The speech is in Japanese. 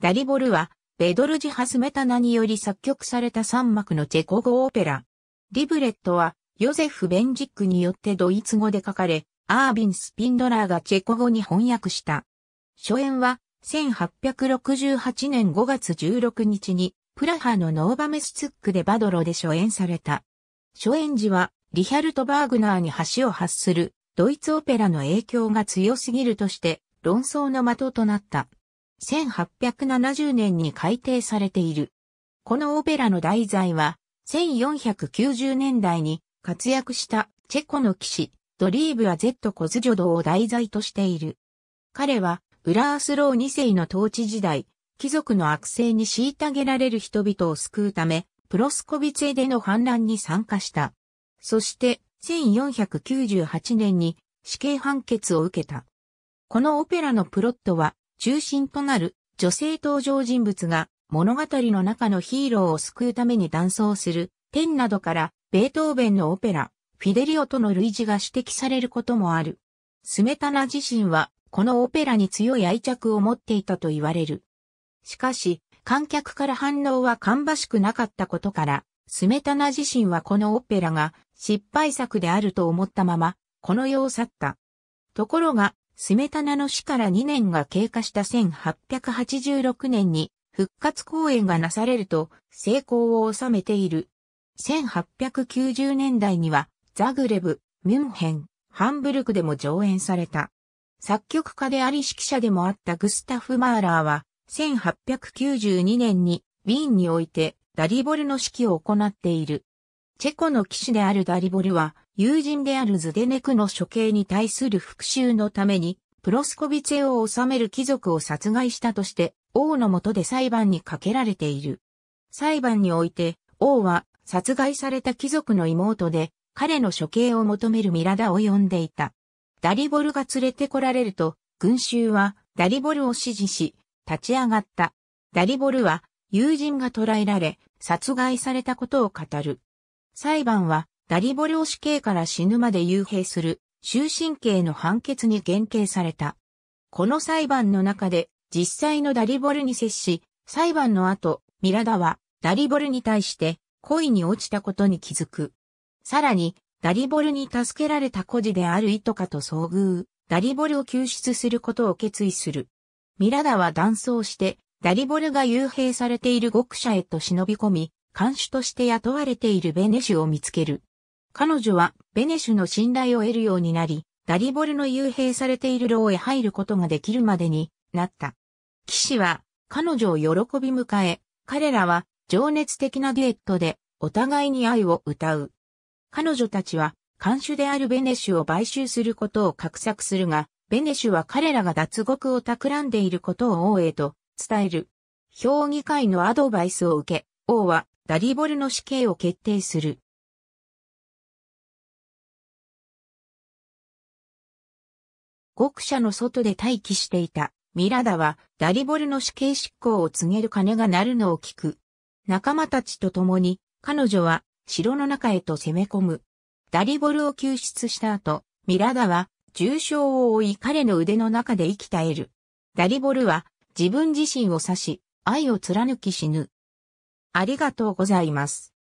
ダリボルは、ベドルジ・ハスメタナにより作曲された3幕のチェコ語オペラ。リブレットは、ヨゼフ・ベンジックによってドイツ語で書かれ、アービン・スピンドラーがチェコ語に翻訳した。初演は、1868年5月16日に、プラハのノーバメスツックでバドロで初演された。初演時は、リヒャルト・バーグナーに橋を発する、ドイツオペラの影響が強すぎるとして、論争の的となった。1870年に改訂されている。このオペラの題材は、1490年代に活躍したチェコの騎士、ドリーブは Z コズジョドを題材としている。彼は、ウラースロー2世の統治時代、貴族の悪性に虐げられる人々を救うため、プロスコビツェでの反乱に参加した。そして、1498年に死刑判決を受けた。このオペラのプロットは、中心となる女性登場人物が物語の中のヒーローを救うために断層する天などからベートーベンのオペラ、フィデリオとの類似が指摘されることもある。スメタナ自身はこのオペラに強い愛着を持っていたと言われる。しかし、観客から反応は芳しくなかったことから、スメタナ自身はこのオペラが失敗作であると思ったまま、この世を去った。ところが、スメタナの死から2年が経過した1886年に復活公演がなされると成功を収めている。1890年代にはザグレブ、ミュンヘン、ハンブルクでも上演された。作曲家であり指揮者でもあったグスタフ・マーラーは1892年にウィーンにおいてダリボルの指揮を行っている。チェコの騎士であるダリボルは友人であるズデネクの処刑に対する復讐のために、プロスコビツェを治める貴族を殺害したとして、王の下で裁判にかけられている。裁判において、王は殺害された貴族の妹で、彼の処刑を求めるミラダを呼んでいた。ダリボルが連れてこられると、群衆はダリボルを支持し、立ち上がった。ダリボルは友人が捕らえられ、殺害されたことを語る。裁判はダリボ領主刑から死ぬまで幽閉する終身刑の判決に減刑された。この裁判の中で実際のダリボルに接し、裁判の後、ミラダはダリボルに対して恋に落ちたことに気づく。さらに、ダリボルに助けられた孤児であるイトカと遭遇、ダリボルを救出することを決意する。ミラダは断層して、ダリボルが幽閉されている獄舎へと忍び込み、看守として雇われているベネシュを見つける。彼女はベネシュの信頼を得るようになり、ダリボルの幽閉されている牢へ入ることができるまでになった。騎士は彼女を喜び迎え、彼らは情熱的なデュエットでお互いに愛を歌う。彼女たちは監守であるベネシュを買収することを画策するが、ベネシュは彼らが脱獄を企んでいることを王へと伝える。評議会のアドバイスを受け、王はダリボルの死刑を決定する。獄舎の外で待機していたミラダはダリボルの死刑執行を告げる鐘が鳴るのを聞く。仲間たちと共に彼女は城の中へと攻め込む。ダリボルを救出した後、ミラダは重傷を負い彼の腕の中で生き絶える。ダリボルは自分自身を刺し、愛を貫き死ぬ。ありがとうございます。